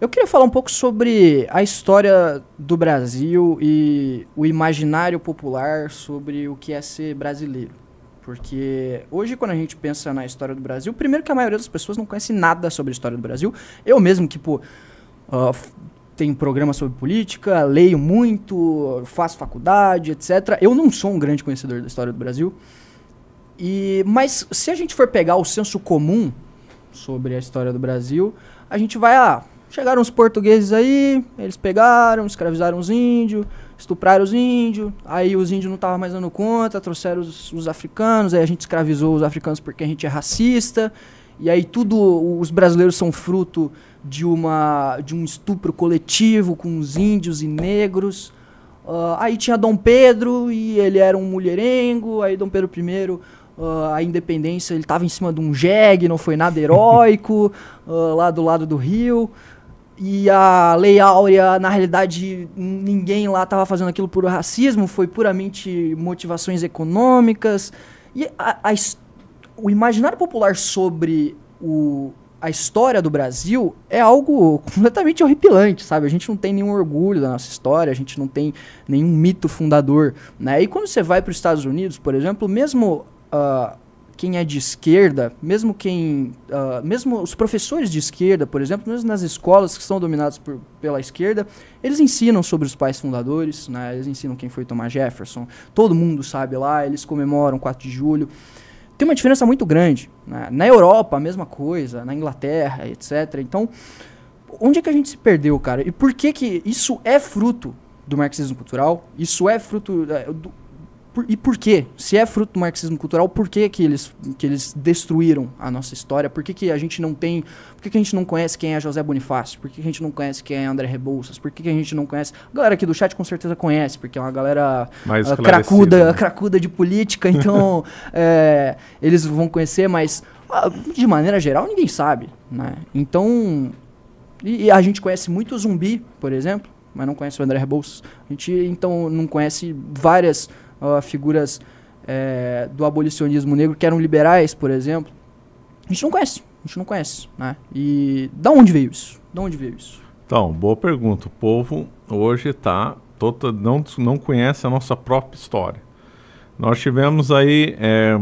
Eu queria falar um pouco sobre a história do Brasil e o imaginário popular sobre o que é ser brasileiro. Porque hoje, quando a gente pensa na história do Brasil, primeiro que a maioria das pessoas não conhece nada sobre a história do Brasil. Eu mesmo, que, uh, tenho programa sobre política, leio muito, faço faculdade, etc. Eu não sou um grande conhecedor da história do Brasil. E, mas se a gente for pegar o senso comum sobre a história do Brasil, a gente vai, ah, Chegaram os portugueses aí, eles pegaram, escravizaram os índios, estupraram os índios, aí os índios não estavam mais dando conta, trouxeram os, os, africanos, aí a gente escravizou os africanos porque a gente é racista, e aí tudo, os brasileiros são fruto de, uma, de um estupro coletivo com os índios e negros. Uh, aí tinha Dom Pedro, e ele era um mulherengo, aí Dom Pedro I Uh, ah, a independência, ele estava em cima de um jegue, não foi nada heróico, uh, lá do lado do rio e a Lei Áurea, na realidade, ninguém lá estava fazendo aquilo por racismo, foi puramente motivações econômicas. E a, a, o imaginário popular sobre o, a história do Brasil é algo completamente horripilante, sabe? A gente não tem nenhum orgulho da nossa história, a gente não tem nenhum mito fundador, né? E quando você vai para os Estados Unidos, por exemplo, mesmo... Uh, quem é de esquerda, mesmo quem, uh, mesmo os professores de esquerda, por exemplo, mesmo nas escolas que são dominadas por, pela esquerda, eles ensinam sobre os pais fundadores, né? Eles ensinam quem foi Thomas Jefferson. Todo mundo sabe lá, eles comemoram 4 de julho. Tem uma diferença muito grande. Né? Na Europa, a mesma coisa, na Inglaterra, etc. Então, onde é que a gente se perdeu, cara? E por que que isso é fruto do marxismo cultural? Isso é fruto eh, do, por, e por quê? Se é fruto do marxismo cultural, por que, que, eles, que eles destruíram a nossa história? Por que, que a gente não tem. Por que, que a gente não conhece quem é José Bonifácio? Por que, que a gente não conhece quem é André Rebouças? Por que, que a gente não conhece. A galera aqui do chat com certeza conhece, porque é uma galera uh, cracuda, né? cracuda de política, então é, eles vão conhecer, mas uh, de maneira geral ninguém sabe. Né? Então. E, e a gente conhece muito o zumbi, por exemplo, mas não conhece o André Rebouças. A gente então não conhece várias uh, figuras é, do abolicionismo negro que eram liberais, por exemplo. A gente não conhece, a gente não conhece, né? E da onde veio isso? Da onde veio isso? Então, boa pergunta. O povo hoje está toda não não conhece a nossa própria história. Nós tivemos aí é,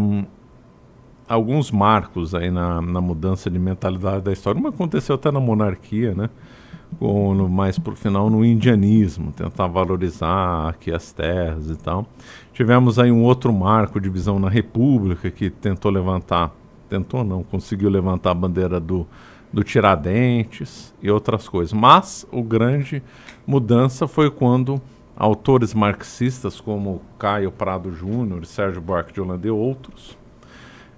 alguns marcos aí na, na mudança de mentalidade da história. Uma aconteceu até na monarquia, né? com no, mais por final no indianismo, tentar valorizar aqui as terras e tal. Tivemos aí um outro marco de visão na República que tentou levantar, tentou não, conseguiu levantar a bandeira do do Tiradentes e outras coisas. Mas o grande mudança foi quando autores marxistas como Caio Prado Júnior, Sérgio Buarque de Holanda e outros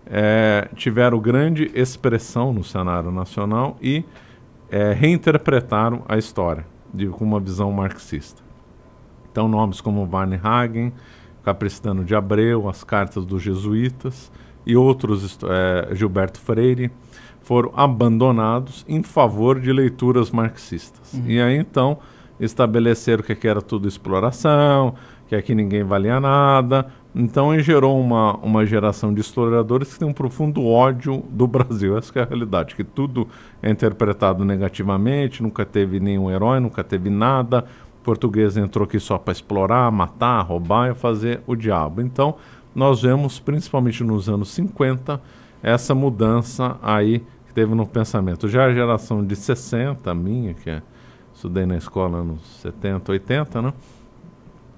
é, tiveram grande expressão no cenário nacional e é, reinterpretaram a história de, com uma visão marxista. Então, nomes como Hagen, Capristano de Abreu, as cartas dos jesuítas e outros, é, Gilberto Freire, foram abandonados em favor de leituras marxistas. Uhum. E aí, então, estabeleceram que aqui era tudo exploração, que aqui ninguém valia nada, então gerou uma, uma geração de historiadores que tem um profundo ódio do Brasil. Essa é a realidade, que tudo é interpretado negativamente, nunca teve nenhum herói, nunca teve nada. português entrou aqui só para explorar, matar, roubar e fazer o diabo. Então nós vemos, principalmente nos anos 50, essa mudança aí que teve no pensamento. Já a geração de 60, minha, que é, estudei na escola nos 70, 80, né?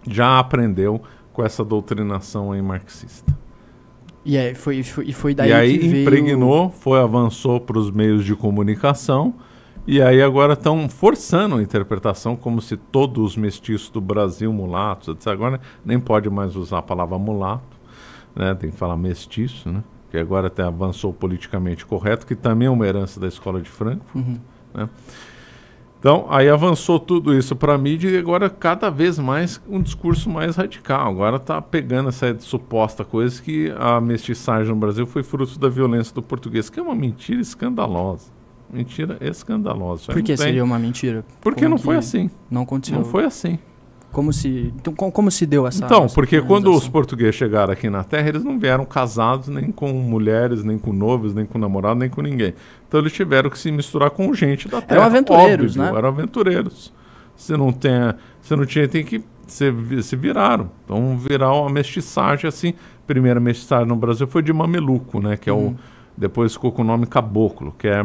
já aprendeu com essa doutrinação aí marxista. E aí foi, foi, e foi daí e aí que impregnou, veio... foi avançou para os meios de comunicação e aí agora estão forçando a interpretação como se todos os mestiços do Brasil mulatos, etc. agora nem pode mais usar a palavra mulato, né? Tem que falar mestiço, né? Que agora até avançou politicamente correto, que também é uma herança da escola de Frankfurt, uhum. né? Então, aí avançou tudo isso para a mídia e agora cada vez mais um discurso mais radical. Agora está pegando essa suposta coisa que a mestiçagem no Brasil foi fruto da violência do português, que é uma mentira escandalosa. Mentira escandalosa. Por que seria uma mentira? Porque Como não foi assim. Não aconteceu. Não foi assim. Como se, então, como, se deu essa. Então, porque quando os portugueses chegaram aqui na Terra, eles não vieram casados nem com mulheres, nem com noivos, nem com namorado, nem com ninguém. Então eles tiveram que se misturar com gente da Terra. Eram aventureiros, óbvio, né? Eram aventureiros. Você não tem, você não tinha, tem que se, se viraram. Então virar uma mestiçagem assim. Primeira mestiçagem no Brasil foi de mameluco, né? Que é hum. o depois ficou com o nome caboclo, que é,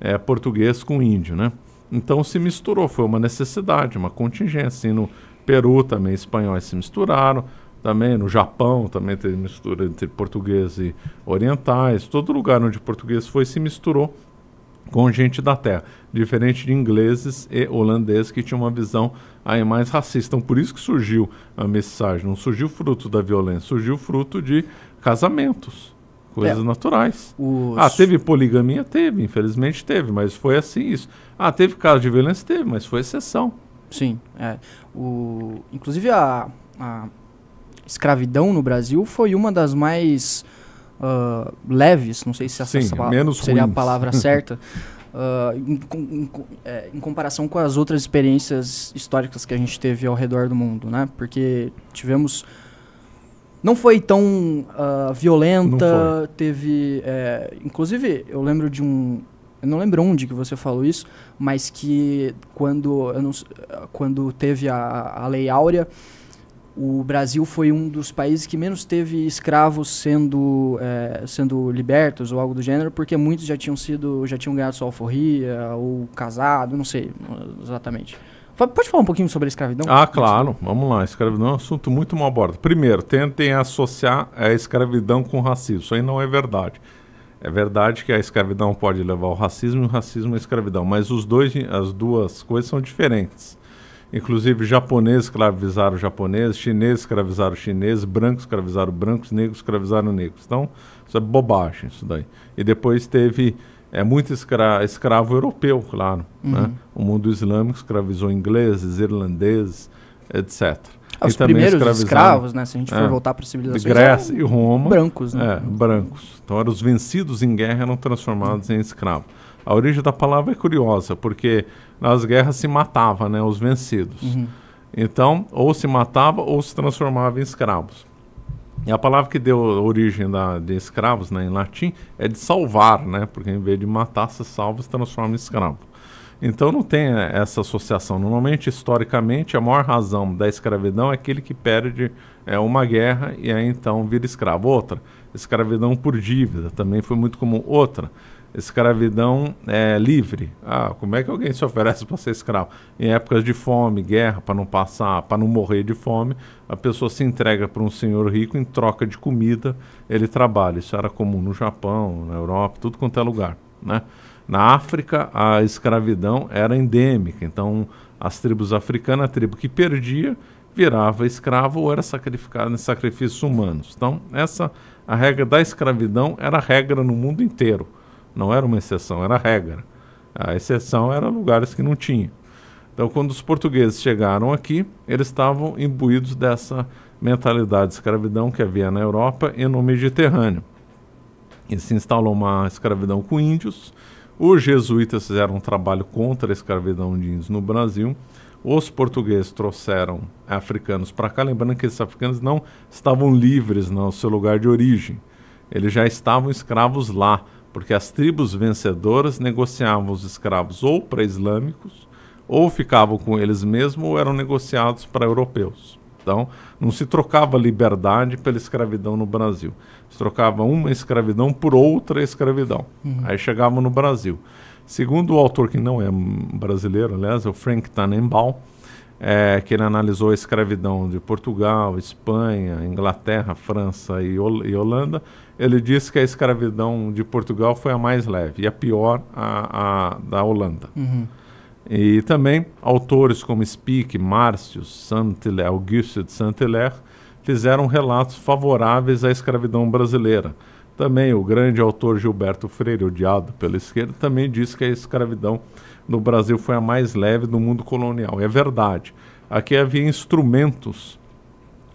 é português com índio, né? Então se misturou, foi uma necessidade, uma contingência. Assim, no, Peru também, espanhóis se misturaram, também no Japão também teve mistura entre português e orientais, todo lugar onde português foi se misturou com gente da terra, diferente de ingleses e holandeses que tinham uma visão aí mais racista. Então, por isso que surgiu a mensagem, não surgiu fruto da violência, surgiu fruto de casamentos, coisas é. naturais. Os... Ah, teve poligamia? Teve, infelizmente teve, mas foi assim isso. Ah, teve caso de violência? Teve, mas foi exceção. Sim. É. O, inclusive a, a escravidão no Brasil foi uma das mais uh, leves, não sei se essa Sim, seria ruins. a palavra certa, uh, em, em, é, em, comparação com as outras experiências históricas que a gente teve ao redor do mundo, né? Porque tivemos não foi tão uh, violenta, foi. teve, é, inclusive eu lembro de um eu não lembro onde que você falou isso, mas que quando, não, quando teve a, a Lei Áurea, o Brasil foi um dos países que menos teve escravos sendo, é, sendo libertos ou algo do gênero, porque muitos já tinham sido, já tinham ganhado sua alforria ou casado, não sei exatamente. Pode falar um pouquinho sobre a escravidão? Ah, claro. Vamos lá. Escravidão é um assunto muito mal abordado. Primeiro, tentem associar a escravidão com racismo. Isso aí não é verdade. É verdade que a escravidão pode levar ao racismo e o racismo à escravidão, mas os dois, as duas coisas são diferentes. Inclusive, japoneses escravizaram japoneses, chineses escravizaram chineses, brancos escravizaram brancos, negros escravizaram negros. Então, isso é bobagem, isso daí. E depois teve é muito escra escravo europeu, claro. Né? Uhum. Né? O mundo islâmico escravizou ingleses, irlandeses, etc. Os primeiros escravos, né? Se a gente for é. voltar para a civilização. Grécia e Roma. Brancos, né? É, brancos. Então, eram os vencidos em guerra eram transformados em escravos. A origem da palavra é curiosa, porque nas guerras se matava, né? Os vencidos. Uhum. Então, ou se matava ou se transformava em escravos. E a palavra que deu origem da, de escravos, né, em latim, é de salvar, né? Porque em vez de matar, se salva, se transforma em escravo. Então não tem é, essa associação. Normalmente, historicamente, a maior razão da escravidão é aquele que perde é, uma guerra e aí então vira escravo. Outra, escravidão por dívida também foi muito comum. Outra, escravidão é, livre. Ah, como é que alguém se oferece para ser escravo? Em épocas de fome, guerra, para não passar, para não morrer de fome, a pessoa se entrega para um senhor rico em troca de comida, ele trabalha. Isso era comum no Japão, na Europa, tudo quanto é lugar, né? Na África, a escravidão era endêmica, então as tribos africanas, a tribo que perdia, virava escravo ou era sacrificada em sacrifícios humanos. Então, essa a regra da escravidão era regra no mundo inteiro. Não era uma exceção, era regra. A exceção era lugares que não tinha. Então, quando os portugueses chegaram aqui, eles estavam imbuídos dessa mentalidade de escravidão que havia na Europa e no Mediterrâneo. E se instalou uma escravidão com índios, os jesuítas fizeram um trabalho contra a escravidão de índios no Brasil. Os portugueses trouxeram africanos para cá, lembrando que esses africanos não estavam livres no é seu lugar de origem. Eles já estavam escravos lá, porque as tribos vencedoras negociavam os escravos ou para islâmicos, ou ficavam com eles mesmos, ou eram negociados para europeus. Então, não se trocava liberdade pela escravidão no Brasil. Se trocava uma escravidão por outra escravidão. Uhum. Aí chegava no Brasil. Segundo o autor, que não é brasileiro, aliás, é o Frank Tannenbaum, é, que ele analisou a escravidão de Portugal, Espanha, Inglaterra, França e, Hol e Holanda, ele disse que a escravidão de Portugal foi a mais leve e a pior, a, a da Holanda. Uhum. E também autores como Spick, Márcio, Saint-Hilaire, Auguste de Saint-Hilaire fizeram relatos favoráveis à escravidão brasileira. Também o grande autor Gilberto Freire, odiado pela esquerda, também disse que a escravidão no Brasil foi a mais leve do mundo colonial. E é verdade. Aqui havia instrumentos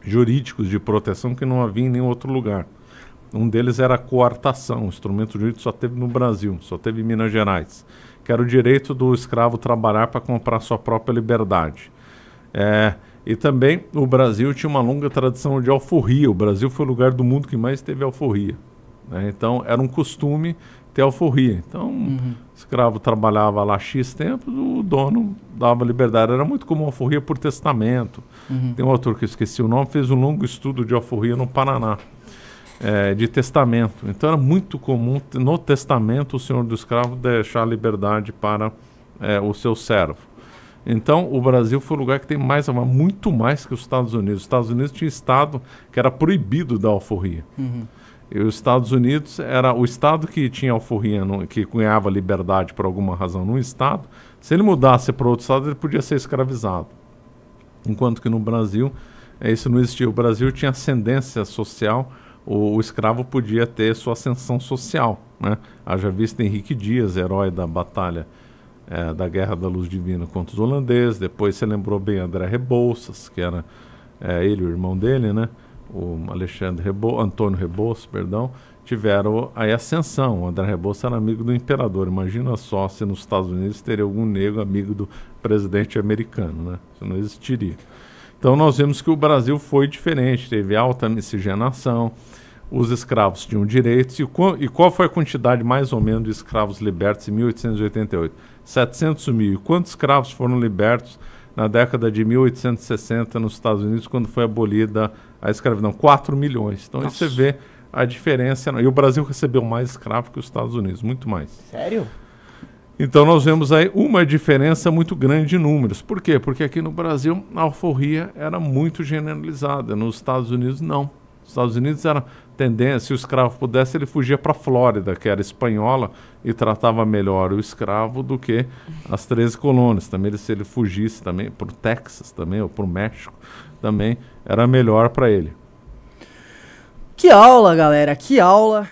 jurídicos de proteção que não havia em nenhum outro lugar. Um deles era a coartação, um instrumento jurídico só teve no Brasil, só teve em Minas Gerais, que era o direito do escravo trabalhar para comprar sua própria liberdade. É, e também o Brasil tinha uma longa tradição de alforria. O Brasil foi o lugar do mundo que mais teve alforria. Né? Então era um costume ter alforria. Então uhum. o escravo trabalhava lá X tempo, o dono dava liberdade. Era muito comum alforria por testamento. Uhum. Tem um autor que eu esqueci o nome, fez um longo estudo de alforria no Paraná é, de testamento. Então era muito comum no testamento o senhor do escravo deixar liberdade para é, o seu servo. Então o Brasil foi o lugar que tem mais, muito mais que os Estados Unidos. Os Estados Unidos tinha estado que era proibido da alforria. Uhum. E os Estados Unidos era o estado que tinha alforria, no, que cunhava liberdade por alguma razão num estado. Se ele mudasse para outro estado, ele podia ser escravizado. Enquanto que no Brasil, é isso não existia. O Brasil tinha ascendência social o, o escravo podia ter sua ascensão social. Né? Haja visto Henrique Dias, herói da batalha é, da Guerra da Luz Divina contra os holandeses. Depois você lembrou bem André Rebouças, que era é, ele, o irmão dele, né? o Alexandre Rebou, Antônio Rebouças, perdão, tiveram a ascensão. O André Rebouças era amigo do imperador. Imagina só se nos Estados Unidos teria algum negro amigo do presidente americano, né? Isso não existiria. Então nós vemos que o Brasil foi diferente, teve alta miscigenação, os escravos tinham direitos. E qual, e qual foi a quantidade mais ou menos de escravos libertos em 1888? 700 mil. E quantos escravos foram libertos na década de 1860 nos Estados Unidos, quando foi abolida a escravidão? 4 milhões. Então aí você vê a diferença. E o Brasil recebeu mais escravo que os Estados Unidos, muito mais. Sério? Então nós vemos aí uma diferença muito grande de números. Por quê? Porque aqui no Brasil a alforria era muito generalizada, nos Estados Unidos não. Nos Estados Unidos era tendência, se o escravo pudesse, ele fugia para a Flórida, que era espanhola, e tratava melhor o escravo do que as 13 colônias. Também se ele fugisse também para o Texas também, ou para o México, também era melhor para ele. Que aula, galera, que aula!